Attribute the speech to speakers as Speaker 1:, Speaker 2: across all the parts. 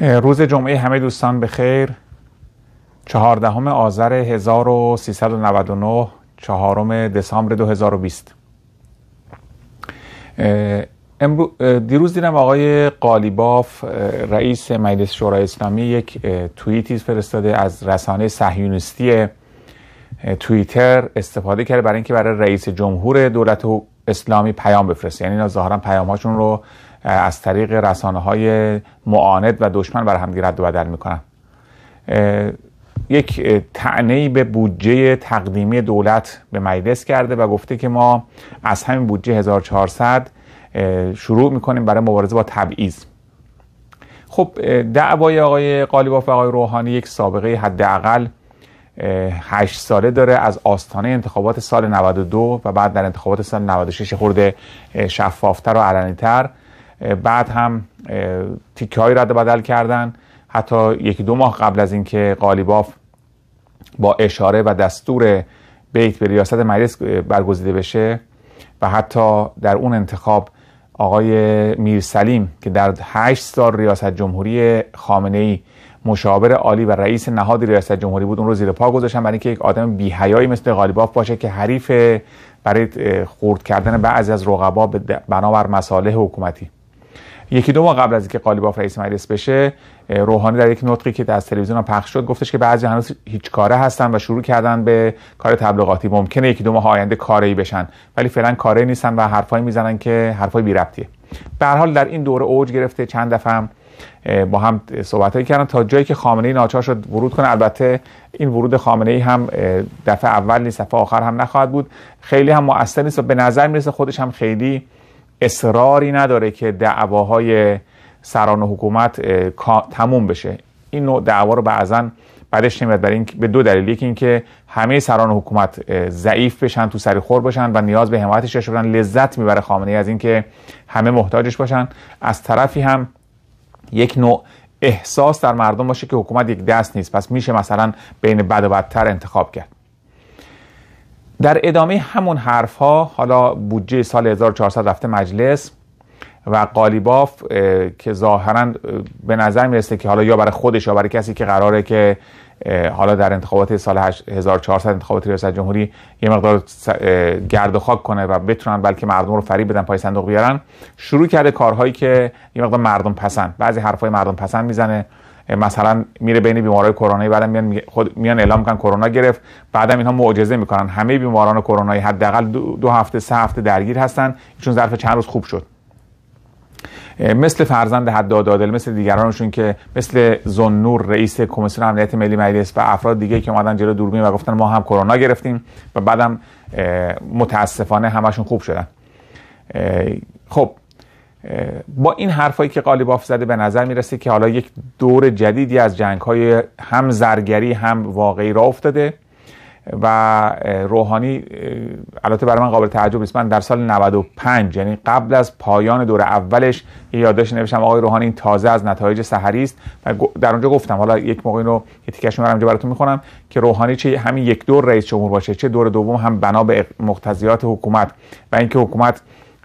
Speaker 1: روز جمعه همه دوستان به خیر چهاردهم آذر 1399 چهارم دسامبر 2020 دیروز دیدم آقای قالیباف رئیس مجلس شورای اسلامی یک توییتی فرستاده از رسانه صهیونیستی توییتر استفاده کرده برای اینکه برای رئیس جمهور دولت اسلامی پیام بفرسته یعنی اینا ظاهرا هاشون رو از طریق رسانه های معاند و دشمن بر همدیگه رد و بدل میکنن یک تعنی به بودجه تقدیمی دولت به مجلس کرده و گفته که ما از همین بودجه 1400 شروع میکنیم برای مبارزه با تبعیض خب دعوای آقای قالیباف و آقای روحانی یک سابقه حداقل 8 ساله داره از آستانه انتخابات سال 92 و بعد در انتخابات سال 96 خورده شفافتر و علنیتر بعد هم تیکه های رد بدل کردن حتی یکی دو ماه قبل از اینکه قالیباف با اشاره و دستور بیت به ریاست مجلس برگزیده بشه و حتی در اون انتخاب آقای میر سلیم که در هشت سال ریاست جمهوری خامنه ای مشاور عالی و رئیس نهاد ریاست جمهوری بود اون رو زیر پا گذاشتن برای اینکه یک آدم حیایی مثل غالیباف باشه که حریف برای خورد کردن بعضی از رقبا بنابر مصالح حکومتی یکی دو ماه قبل از اینکه قالیباف رئیس مجلس بشه روحانی در یک نطقی که در تلویزیون پخش شد گفتش که بعضی هنوز هیچ کاره هستن و شروع کردن به کار تبلیغاتی ممکنه یکی دو ماه آینده کاری بشن ولی فعلا کاری نیستن و حرفایی میزنن که حرفای بی ربطیه به حال در این دوره اوج گرفته چند دفعه با هم صحبت کردن تا جایی که خامنه ای ناچار شد ورود کنه البته این ورود خامنه ای هم دفعه اول نیست دفعه آخر هم نخواهد بود خیلی هم مؤثر نیست و به نظر میرسه خودش هم خیلی اصراری نداره که دعواهای سران و حکومت تموم بشه این نوع دعوا رو بعضا بعدش نمیاد برای این به دو دلیل یکی اینکه همه سران و حکومت ضعیف بشن تو سری خور باشن و نیاز به حمایتش بدن لذت میبره خامنه از اینکه همه محتاجش باشن از طرفی هم یک نوع احساس در مردم باشه که حکومت یک دست نیست پس میشه مثلا بین بد و بدتر انتخاب کرد در ادامه همون حرف ها حالا بودجه سال 1400 رفته مجلس و قالیباف که ظاهرا به نظر میرسه که حالا یا برای خودش یا برای کسی که قراره که حالا در انتخابات سال 1400 انتخابات ریاست جمهوری یه مقدار گرد و خاک کنه و بتونن بلکه مردم رو فریب بدن پای صندوق بیارن شروع کرده کارهایی که یه مقدار مردم پسند بعضی حرفای مردم پسند میزنه یعنی مثلا میره بین بیمارای کرونایی بعد میان خود میان اعلام میکنن کرونا گرفت بعدم اینها معجزه میکنن همه بیماران کرونایی حداقل دو, دو هفته سه هفته درگیر هستن چون ظرف چند روز خوب شد مثل فرزند حدادادل مثل دیگرانشون که مثل زنور رئیس کمیسیون امنیت ملی مجلس و افراد دیگه که اومدن جلو دوربین و گفتن ما هم کرونا گرفتیم و بعدم متاسفانه همشون خوب شدن خب با این حرفایی که قالیباف زده به نظر میرسه که حالا یک دور جدیدی از جنگ های هم زرگری هم واقعی را افتاده و روحانی البته برای من قابل تعجب است من در سال 95 یعنی قبل از پایان دور اولش یه یادداشت نوشتم آقای روحانی این تازه از نتایج سحری است و در اونجا گفتم حالا یک موقع اینو یه تیکش میبرم براتون میخونم که روحانی چه همین یک دور رئیس جمهور باشه چه دور دوم هم بنا به مقتضیات حکومت و اینکه حکومت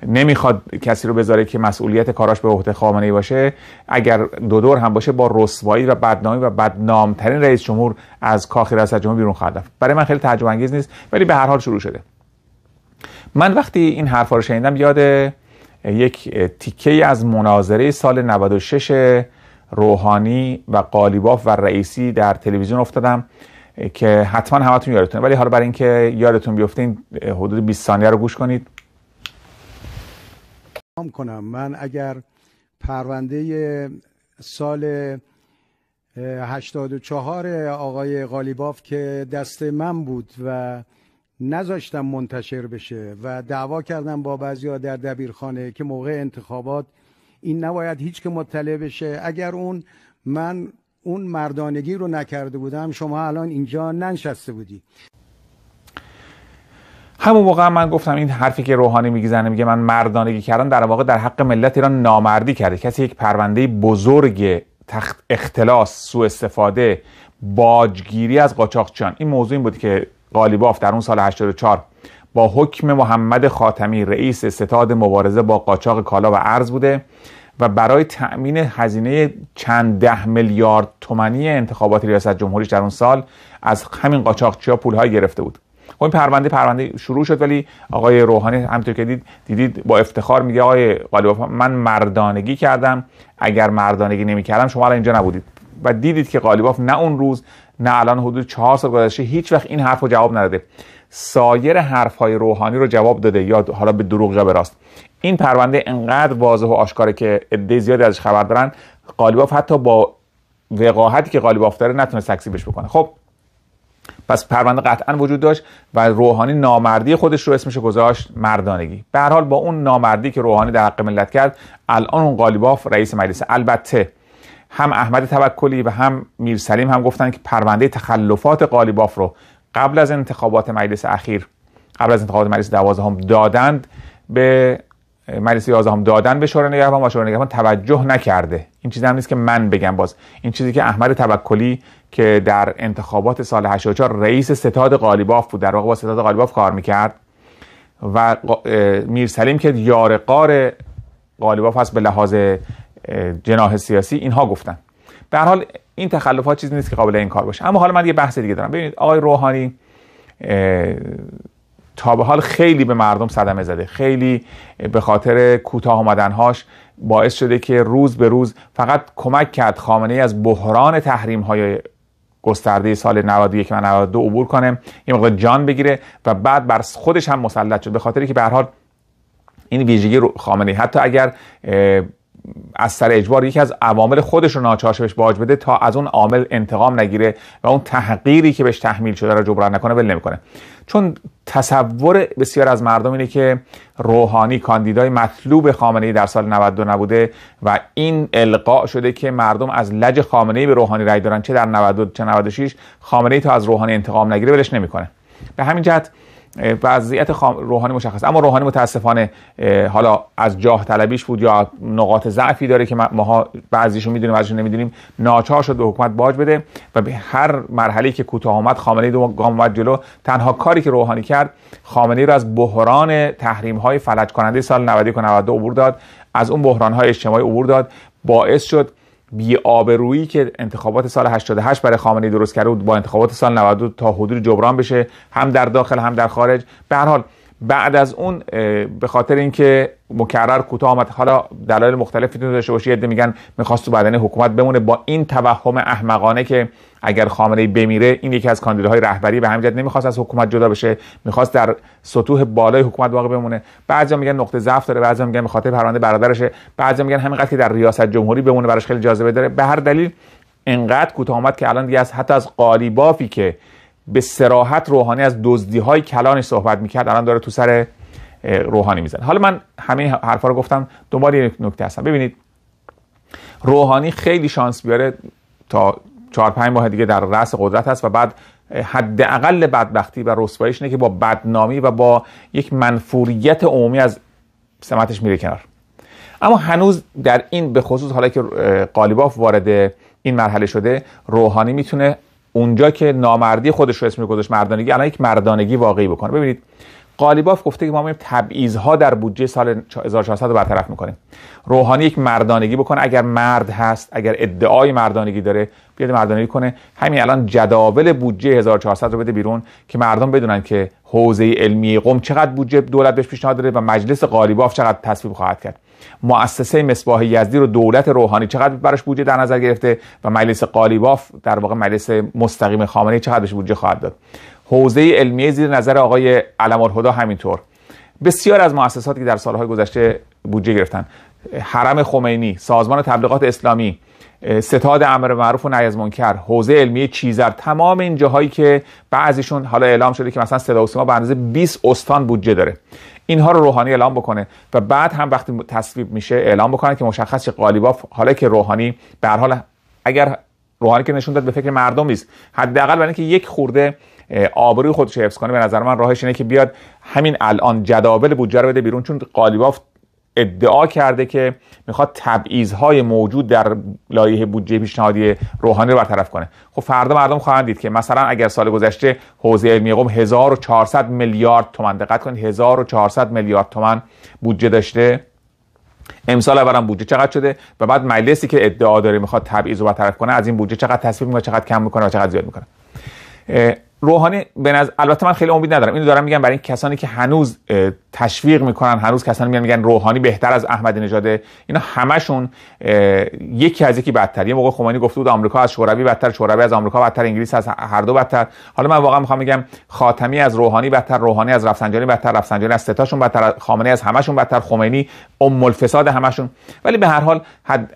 Speaker 1: نمیخواد کسی رو بذاره که مسئولیت کاراش به عهده خامنه ای باشه اگر دو دور هم باشه با رسوایی و بدنامی و بدنامترین رئیس جمهور از کاخ ریاست جمهور بیرون خواهد برای من خیلی تعجب انگیز نیست ولی به هر حال شروع شده من وقتی این حرفا رو شنیدم یاد یک تیکه از مناظره سال 96 روحانی و قالیباف و رئیسی در تلویزیون افتادم که حتما همتون یادتونه ولی حالا برای اینکه یادتون بیفته این حدود 20 ثانیه رو گوش کنید کنم من اگر پرونده سال 84 آقای قالیباف که دست من بود و نذاشتم منتشر بشه و دعوا کردم با ها در دبیرخانه که موقع انتخابات این نباید هیچ که مطلع بشه اگر اون من اون مردانگی رو نکرده بودم شما الان اینجا ننشسته بودی همون موقع من گفتم این حرفی که روحانی میگیزنه میگه من مردانگی کردن در واقع در حق ملت ایران نامردی کرده کسی یک پرونده بزرگ تخت اختلاس سوء استفاده باجگیری از قاچاقچیان این موضوع این بود که قالیباف در اون سال 84 با حکم محمد خاتمی رئیس ستاد مبارزه با قاچاق کالا و ارز بوده و برای تأمین هزینه چند ده میلیارد تومانی انتخابات ریاست جمهوریش در اون سال از همین قاچاقچیا پولهایی گرفته بود خب این پرونده پرونده شروع شد ولی آقای روحانی همطور که دید دیدید با افتخار میگه آقای قالیباف من مردانگی کردم اگر مردانگی نمیکردم شما الان اینجا نبودید و دیدید که قالیباف نه اون روز نه الان حدود چهار سال گذشته هیچ وقت این حرف رو جواب نداده سایر حرف های روحانی رو جواب داده یا حالا به دروغ یا به راست این پرونده انقدر واضح و آشکاره که عده زیادی ازش خبر دارن قالیباف حتی با وقاحتی که قالیباف داره نتونه بش بکنه خب پس پرونده قطعا وجود داشت و روحانی نامردی خودش رو اسمش گذاشت مردانگی به هر حال با اون نامردی که روحانی در حق ملت کرد الان اون قالیباف رئیس مجلس البته هم احمد توکلی و هم میر سلیم هم گفتن که پرونده تخلفات قالیباف رو قبل از انتخابات مجلس اخیر قبل از انتخابات مجلس دوازدهم دادند به مجلس یازدهم دادن به شورای نگهبان و شورای نگهبان توجه نکرده این چیزی هم نیست که من بگم باز این چیزی که احمد توکلی که در انتخابات سال 84 رئیس ستاد قالیباف بود در واقع با ستاد قالیباف کار میکرد و سلیم که یار قار قالیباف هست به لحاظ جناح سیاسی اینها گفتن به حال این تخلفات چیزی نیست که قابل این کار باشه اما حالا من یه بحث دیگه دارم ببینید آقای روحانی تا به حال خیلی به مردم صدمه زده خیلی به خاطر کوتاه آمدنهاش باعث شده که روز به روز فقط کمک کرد خامنه ای از بحران تحریم های گسترده سال 91 و 92 عبور کنه این مقدار جان بگیره و بعد بر خودش هم مسلط شد به خاطری که به هر حال این ویژگی خامنه ای حتی اگر از سر اجبار یکی از عوامل خودش رو ناچارش بهش باج بده تا از اون عامل انتقام نگیره و اون تحقیری که بهش تحمیل شده رو جبران نکنه ول نمیکنه چون تصور بسیار از مردم اینه که روحانی کاندیدای مطلوب خامنه در سال 92 نبوده و این القاع شده که مردم از لج خامنه ای به روحانی رای دارن چه در 92 چه 96 خامنه ای تا از روحانی انتقام نگیره ولش نمیکنه به همین جهت وضعیت روحانی مشخص اما روحانی متاسفانه حالا از جاه طلبیش بود یا نقاط ضعفی داره که ماها بعضیشو میدونیم بعضیشو نمیدونیم ناچار شد به حکومت باج بده و به هر مرحله که کوتاه آمد خامنه‌ای دو گام اومد جلو تنها کاری که روحانی کرد ای رو از بحران تحریم های فلج کننده سال 90 و 92 عبور داد از اون بحران های اجتماعی عبور داد باعث شد آبرویی که انتخابات سال 88 برای خامنه‌ای درست کرده بود با انتخابات سال 92 تا حدود جبران بشه هم در داخل هم در خارج به هر حال بعد از اون به خاطر اینکه مکرر کوتاه آمد حالا دلایل مختلفی فیتون داشته باشه یده میگن میخواست تو بدن حکومت بمونه با این توهم احمقانه که اگر خامنه بمیره این یکی از کاندیداهای رهبری به همین جد نمیخواست از حکومت جدا بشه میخواست در سطوح بالای حکومت باقی بمونه بعضیا میگن نقطه ضعف داره بعضیا میگن به خاطر پرونده برادرشه بعضیا میگن همینقدر که در ریاست جمهوری بمونه براش خیلی جاذبه داره به هر دلیل انقدر کوتاه آمد که الان دیگه از حتی از قالیبافی که به سراحت روحانی از دزدی های کلانش صحبت میکرد الان داره تو سر روحانی میزنه حالا من همه حرفا رو گفتم دوباره یک نکته هستم ببینید روحانی خیلی شانس بیاره تا چهار پنج ماه دیگه در رأس قدرت هست و بعد حداقل بدبختی و رسواییش اینه که با بدنامی و با یک منفوریت عمومی از سمتش میره کنار اما هنوز در این به خصوص حالا که قالیباف وارد این مرحله شده روحانی میتونه اونجا که نامردی خودش رو اسم گذاشت مردانگی الان یک مردانگی واقعی بکنه ببینید قالیباف گفته که ما میایم تبعیض‌ها در بودجه سال 1400 رو برطرف میکنیم روحانی یک مردانگی بکنه اگر مرد هست اگر ادعای مردانگی داره بیاد مردانگی کنه همین الان جداول بودجه 1400 رو بده بیرون که مردم بدونن که حوزه علمی قم چقدر بودجه دولت بهش پیشنهاد داره و مجلس قالیباف چقدر تصویب خواهد کرد مؤسسه مصباح یزدی رو دولت روحانی چقدر براش بودجه در نظر گرفته و مجلس قالیباف در واقع مجلس مستقیم خامنه چقدر بهش بودجه خواهد داد حوزه علمیه زیر نظر آقای علم همین همینطور بسیار از مؤسساتی که در سالهای گذشته بودجه گرفتن حرم خمینی سازمان تبلیغات اسلامی ستاد امر معروف و نهی از منکر حوزه علمی چیزر تمام این جاهایی که بعضیشون حالا اعلام شده که مثلا صدا و سیما به اندازه 20 استان بودجه داره اینها رو روحانی اعلام بکنه و بعد هم وقتی تصویب میشه اعلام بکنه که مشخص چه قالیباف حالا که روحانی به حال اگر روحانی که نشون داد به فکر مردم نیست حداقل برای اینکه یک خورده آبروی خودش حفظ کنه به نظر من راهش اینه که بیاد همین الان جداول بودجه رو بده بیرون چون قالیباف ادعا کرده که میخواد تبعیضهای موجود در لایه بودجه پیشنهادی روحانی رو برطرف کنه خب فردا مردم خواهند دید که مثلا اگر سال گذشته حوزه علمی قوم 1400 میلیارد تومن دقت کنید 1400 میلیارد تومن بودجه داشته امسال برام بودجه چقدر شده و بعد مجلسی که ادعا داره میخواد تبعیض رو برطرف کنه از این بودجه چقدر تصویب میکنه چقدر کم میکنه و چقدر زیاد میکنه روحانی به البته من خیلی امید ندارم اینو دارم میگم برای این کسانی که هنوز تشویق میکنن هنوز کسانی میگن میگن روحانی بهتر از احمدی نژاد اینا همشون یکی از یکی بدتر یه موقع خمینی گفته بود آمریکا از شوروی بدتر شوروی از آمریکا بدتر انگلیس از هر دو بدتر حالا من واقعا میخوام بگم خاتمی از روحانی بدتر روحانی از رفسنجانی بدتر رفسنجانی از ستاشون بدتر خامنه از همشون بدتر خمینی ام الفساد همشون ولی به هر حال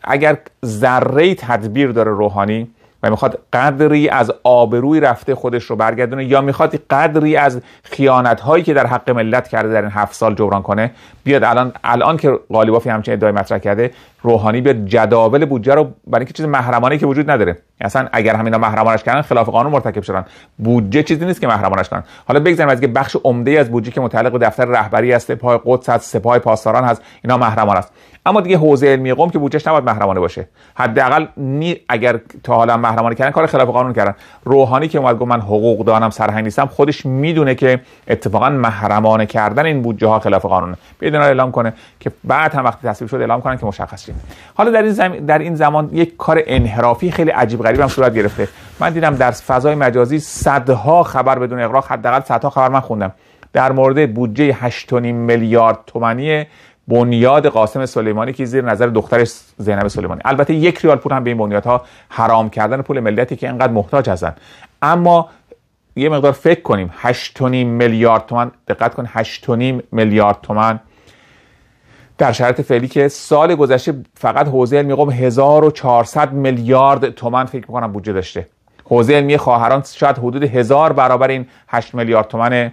Speaker 1: اگر ذره تدبیر داره روحانی و میخواد قدری از آبروی رفته خودش رو برگردونه یا میخواد قدری از خیانت هایی که در حق ملت کرده در این هفت سال جبران کنه بیاد الان الان که قالیبافی همچین ادعای مطرح کرده روحانی بیاد جداول بودجه رو برای اینکه چیز محرمانه که وجود نداره اصلا اگر همینا محرمانش کردن خلاف قانون مرتکب شدن بودجه چیزی نیست که محرمانش کنن حالا بگذاریم از که بخش عمده از بودجه که متعلق به دفتر رهبری است سپاه قدس است سپاه پاسداران هست اینا محرمان است اما دیگه حوزه علمی قوم که بودجهش نباید محرمانه باشه حداقل نی اگر تا حالا محرمانه کردن کار خلاف قانون کردن روحانی که اومد گفت من حقوق دانم سرهنگ نیستم خودش میدونه که اتفاقا محرمانه کردن این بودجه ها خلاف قانونه بدون اعلام کنه که بعد هم وقتی تصویب شد اعلام کنن که مشخص شد حالا در این زم... در این زمان یک کار انحرافی خیلی عجیب غریب هم صورت گرفته من دیدم در فضای مجازی صدها خبر بدون اغراق حداقل صدها خبر من خوندم در مورد بودجه 8.5 میلیارد تومانی بنیاد قاسم سلیمانی که زیر نظر دخترش زینب سلیمانی البته یک ریال پول هم به این بنیادها حرام کردن پول ملتی که انقدر محتاج هستن اما یه مقدار فکر کنیم 8.5 میلیارد تومن دقت کن 8.5 میلیارد تومن در شرط فعلی که سال گذشته فقط حوزه علمی قم 1400 میلیارد تومن فکر میکنم بودجه داشته حوزه علمی خواهران شاید حدود 1000 برابر این 8 میلیارد تومن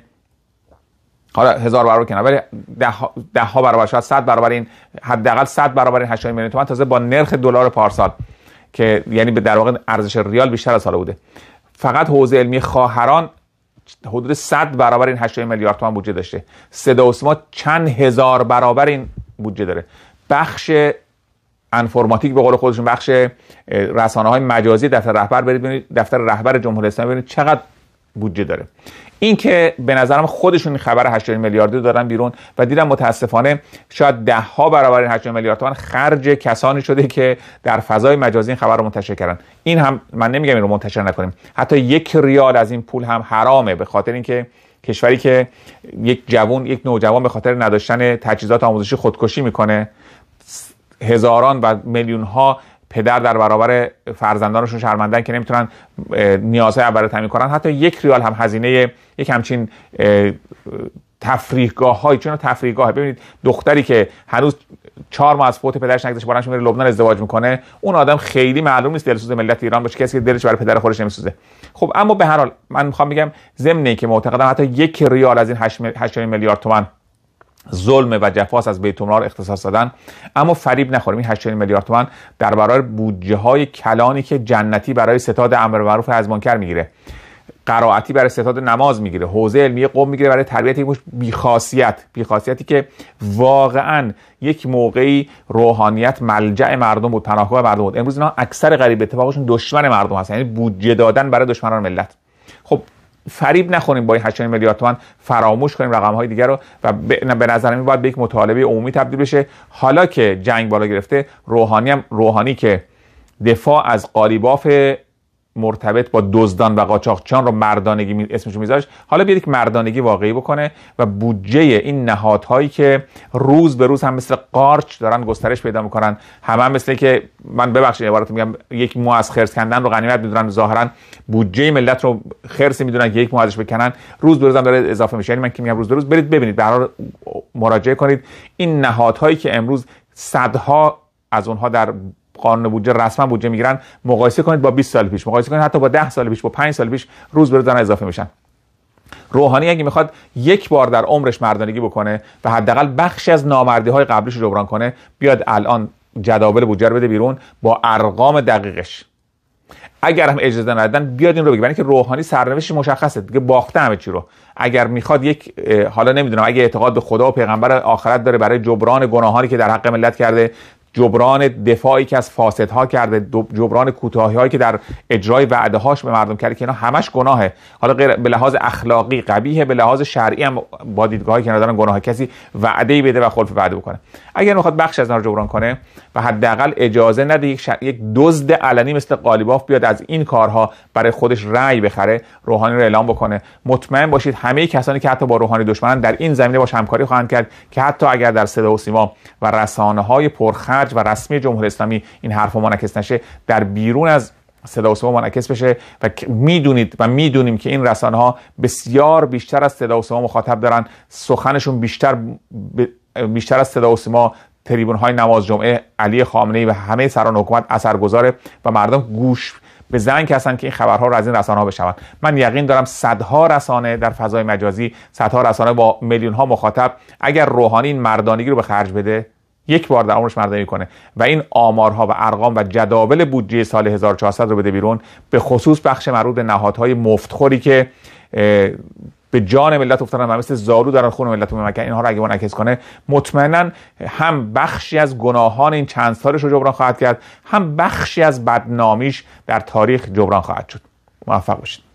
Speaker 1: حالا 1000 برابر کنه ولی ده, ده ها برابر شاید 100 برابر این حداقل 100 برابر این 8 میلیارد تومن تازه با نرخ دلار پارسال که یعنی به در واقع ارزش ریال بیشتر از حالا بوده فقط حوزه علمی خواهران حدود 100 برابر این 8 میلیارد تومان بودجه داشته صدا و چند هزار برابر این بودجه داره بخش انفرماتیک به قول خودشون بخش رسانه های مجازی دفتر رهبر برید ببینید دفتر رهبر جمهوری اسلامی ببینید چقدر بودجه داره این که به نظرم خودشون خبر 80 میلیاردی دارن بیرون و دیدم متاسفانه شاید ده ها برابر این 80 میلیارد تومان خرج کسانی شده که در فضای مجازی این خبر رو منتشر کردن این هم من نمیگم این رو منتشر نکنیم حتی یک ریال از این پول هم حرامه به خاطر اینکه کشوری که یک جوان یک نوجوان به خاطر نداشتن تجهیزات آموزشی خودکشی میکنه هزاران و میلیون ها پدر در برابر فرزندانشون شرمندن که نمیتونن نیازهای اول تامین کنن حتی یک ریال هم هزینه یک همچین تفریحگاه های چون تفریحگاه ببینید دختری که هنوز چهار ماه از فوت پدرش نگذشته بارنش میره لبنان ازدواج میکنه اون آدم خیلی معلوم نیست دلسوز ملت ایران باشه کسی که دلش برای پدر خودش نمیسوزه خب اما به هر حال من میخوام بگم ضمن که معتقدم حتی یک ریال از این 8 میلیارد تومن ظلم و جفاس از بیت المال اختصاص دادن اما فریب نخوریم این 8 میلیارد تومن در برابر بودجه های کلانی که جنتی برای ستاد امر معروف از منکر میگیره قرائتی برای ستاد نماز میگیره حوزه علمی قوم میگیره برای تربیت یک بیخاصیت بیخاصیتی که واقعا یک موقعی روحانیت ملجع مردم بود پناهگاه مردم بود امروز اینا اکثر غریب اتفاقشون دشمن مردم هستن یعنی بودجه دادن برای دشمنان ملت خب فریب نخوریم با این 8 میلیارد فراموش کنیم رقم های دیگر رو و به نظر باید به یک مطالبه عمومی تبدیل بشه حالا که جنگ بالا گرفته روحانی هم روحانی که دفاع از قالیباف مرتبط با دزدان و قاچاقچیان رو مردانگی می... اسمش میذاشت حالا بیاد یک مردانگی واقعی بکنه و بودجه این نهادهایی که روز به روز هم مثل قارچ دارن گسترش پیدا میکنن همه هم مثل که من ببخشید عبارت میگم یک مو از خرس کندن رو غنیمت میدونن ظاهرا بودجه ملت رو خرس میدونن که یک مو ازش بکنن روز به روز هم داره اضافه میشه یعنی من که میگم روز به روز برید ببینید به مراجعه کنید این نهادهایی که امروز صدها از اونها در قانون بودجه رسما بودجه میگیرن مقایسه کنید با 20 سال پیش مقایسه کنید حتی با 10 سال پیش با 5 سال پیش روز به روز اضافه میشن روحانی اگه میخواد یک بار در عمرش مردانگی بکنه و حداقل بخشی از نامردی های قبلیش رو جبران کنه بیاد الان جداول بودجه رو بده بیرون با ارقام دقیقش اگر هم اجازه ندادن بیاد این رو بگه یعنی که روحانی سرنوشت مشخصه دیگه باخته همه چی رو اگر میخواد یک حالا نمیدونم اگه اعتقاد به خدا و پیغمبر آخرت داره برای جبران گناهانی که در حق ملت کرده جبران دفاعی که از فاسدها کرده جبران کوتاهی هایی که در اجرای وعده هاش به مردم کرده که اینا همش گناهه حالا غیر به لحاظ اخلاقی قبیه به لحاظ شرعی هم با دیدگاهی که ندارن گناه کسی وعده بده و خلف وعده بکنه اگر میخواد بخش از رو جبران کنه و حداقل اجازه نده یک, شر... دزد علنی مثل قالیباف بیاد از این کارها برای خودش رأی بخره روحانی رو اعلام بکنه مطمئن باشید همه کسانی که حتی با روحانی دشمنن در این زمینه باش همکاری خواهند کرد که حتی اگر در صدا و سیما و رسانه های و رسمی جمهوری اسلامی این حرف منعکس نشه در بیرون از صدا و سیما منعکس بشه و میدونید و میدونیم که این رسانه ها بسیار بیشتر از صدا و سیما مخاطب دارن سخنشون بیشتر بیشتر از صدا و سیما تریبون های نماز جمعه علی خامنه ای و همه سران حکومت گذاره و مردم گوش به زنگ هستن که این خبرها رو از این رسانه ها من یقین دارم صدها رسانه در فضای مجازی صدها رسانه با میلیون ها مخاطب اگر روحانی این مردانگی رو به خرج بده یک بار در عمرش مردمی کنه و این آمارها و ارقام و جداول بودجه سال 1400 رو بده بیرون به خصوص بخش مربوط به نهادهای مفتخوری که به جان ملت افتادن و مثل زارو در خون ملت ممکن اینها رو اگه منعکس کنه مطمئنا هم بخشی از گناهان این چند سالش رو جبران خواهد کرد هم بخشی از بدنامیش در تاریخ جبران خواهد شد موفق باشید